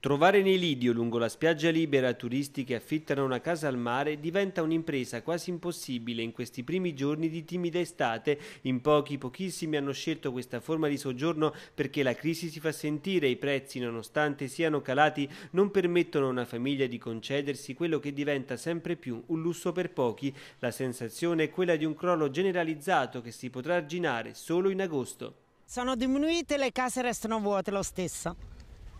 Trovare nei Lidio lungo la spiaggia libera turisti che affittano una casa al mare diventa un'impresa quasi impossibile in questi primi giorni di timida estate. In pochi, pochissimi hanno scelto questa forma di soggiorno perché la crisi si fa sentire e i prezzi, nonostante siano calati, non permettono a una famiglia di concedersi quello che diventa sempre più un lusso per pochi. La sensazione è quella di un crollo generalizzato che si potrà arginare solo in agosto. Sono diminuite, le case restano vuote lo stesso.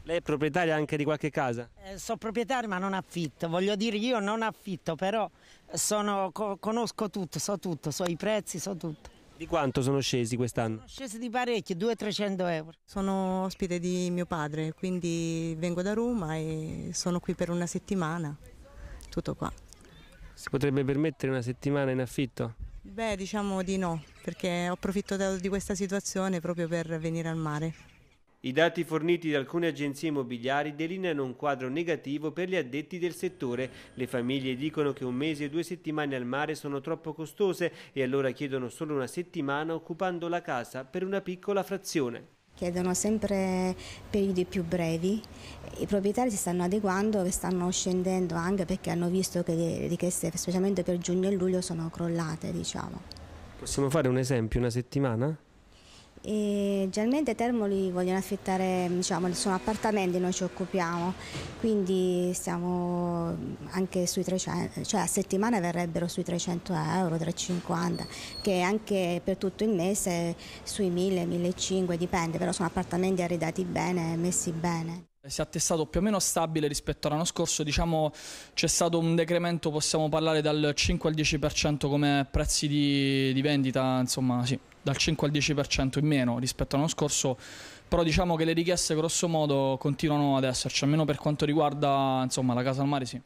Lei è proprietaria anche di qualche casa? Eh, sono proprietaria ma non affitto, voglio dire io non affitto, però sono, co conosco tutto, so tutto, so i prezzi, so tutto. Di quanto sono scesi quest'anno? Sono scesi di parecchio, 200-300 euro. Sono ospite di mio padre, quindi vengo da Roma e sono qui per una settimana, tutto qua. Si potrebbe permettere una settimana in affitto? Beh, diciamo di no, perché ho approfittato di questa situazione proprio per venire al mare. I dati forniti da alcune agenzie immobiliari delineano un quadro negativo per gli addetti del settore. Le famiglie dicono che un mese e due settimane al mare sono troppo costose e allora chiedono solo una settimana occupando la casa per una piccola frazione. Chiedono sempre periodi più brevi, i proprietari si stanno adeguando e stanno scendendo anche perché hanno visto che le richieste, specialmente per giugno e luglio, sono crollate. Diciamo. Possiamo fare un esempio, una settimana? E generalmente Termoli vogliono affittare, diciamo, sono appartamenti noi ci occupiamo, quindi siamo anche sui 300, cioè a settimana verrebbero sui 300 euro, 350, che anche per tutto il mese sui 1000, 1500, dipende, però sono appartamenti arredati bene, messi bene. Si è attestato più o meno stabile rispetto all'anno scorso, diciamo c'è stato un decremento, possiamo parlare dal 5 al 10% come prezzi di, di vendita, insomma sì dal 5 al 10% in meno rispetto all'anno scorso, però diciamo che le richieste grosso modo continuano ad esserci, almeno per quanto riguarda insomma, la casa al mare sì.